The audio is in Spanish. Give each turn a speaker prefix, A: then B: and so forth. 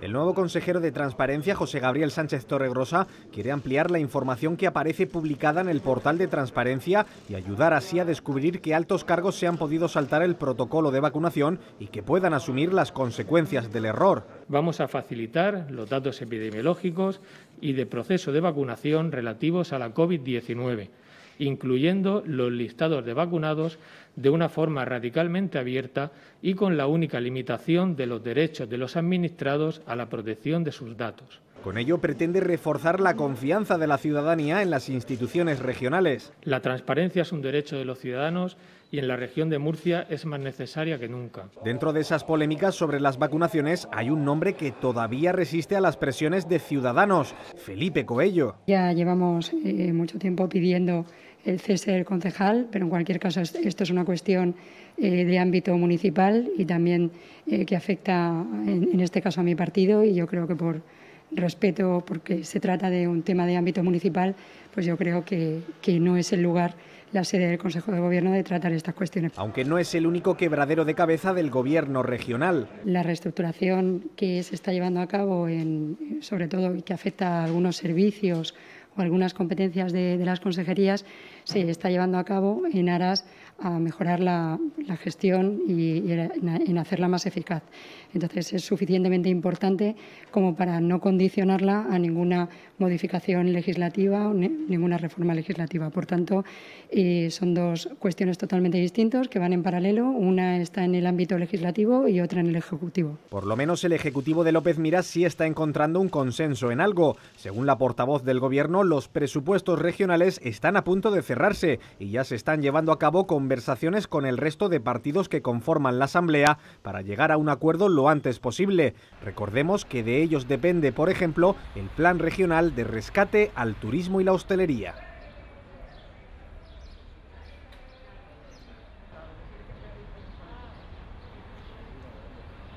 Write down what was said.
A: El nuevo consejero de Transparencia, José Gabriel Sánchez Torregrosa, quiere ampliar la información que aparece publicada en el portal de Transparencia y ayudar así a descubrir qué altos cargos se han podido saltar el protocolo de vacunación y que puedan asumir las consecuencias del error.
B: Vamos a facilitar los datos epidemiológicos y de proceso de vacunación relativos a la COVID-19 incluyendo los listados de vacunados de una forma radicalmente abierta y con la única limitación de los derechos de los administrados a la protección de sus datos. Con ello pretende
A: reforzar la confianza de la
B: ciudadanía en las
A: instituciones regionales.
B: La transparencia es un derecho de los ciudadanos y en la región de Murcia es más necesaria que nunca.
A: Dentro de esas polémicas sobre las vacunaciones hay un nombre que todavía resiste a las presiones de ciudadanos, Felipe Coello.
C: Ya llevamos eh, mucho tiempo pidiendo el cese del concejal, pero en cualquier caso esto es una cuestión eh, de ámbito municipal y también eh, que afecta en este caso a mi partido y yo creo que por respeto porque se trata de un tema de ámbito municipal, pues yo creo que, no es el lugar, la sede del Consejo de Gobierno, de tratar estas cuestiones.
A: Aunque no es el único quebradero de cabeza del Gobierno regional.
C: La reestructuración que se está llevando a cabo, en, sobre todo y que afecta a algunos servicios algunas competencias de, las consejerías se está llevando a cabo en aras a mejorar la, gestión y, en, hacerla más eficaz. Entonces, es suficientemente importante como para no condicionarla a ninguna modificación legislativa o ninguna reforma legislativa. Por tanto, eh, son dos cuestiones totalmente distintas que van en paralelo. Una está en el ámbito legislativo y otra en el Ejecutivo.
A: Por lo menos el Ejecutivo de López Mirás sí está encontrando un consenso en algo. Según la portavoz del Gobierno, los presupuestos regionales están a punto de cerrarse y ya se están llevando a cabo conversaciones con el resto de partidos que conforman la Asamblea para llegar a un acuerdo lo antes posible. Recordemos que de ellos depende, por ejemplo, el plan regional de rescate al turismo y la hostelería.